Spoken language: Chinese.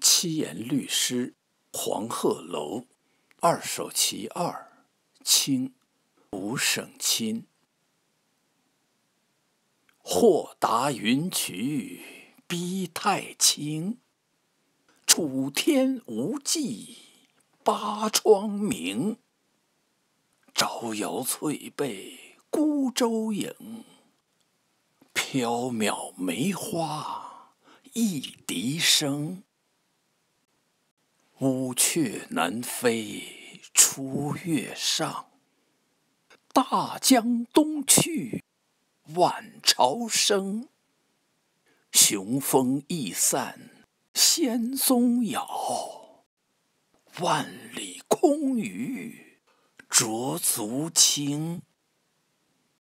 七言律诗《黄鹤楼》二首其二，清·吴省亲。豁达云衢逼太清，楚天无际八窗明。招摇翠背孤舟影，缥缈梅花一笛声。乌鹊南飞，出月上；大江东去，万潮生。雄风易散，仙踪杳；万里空余，浊足清。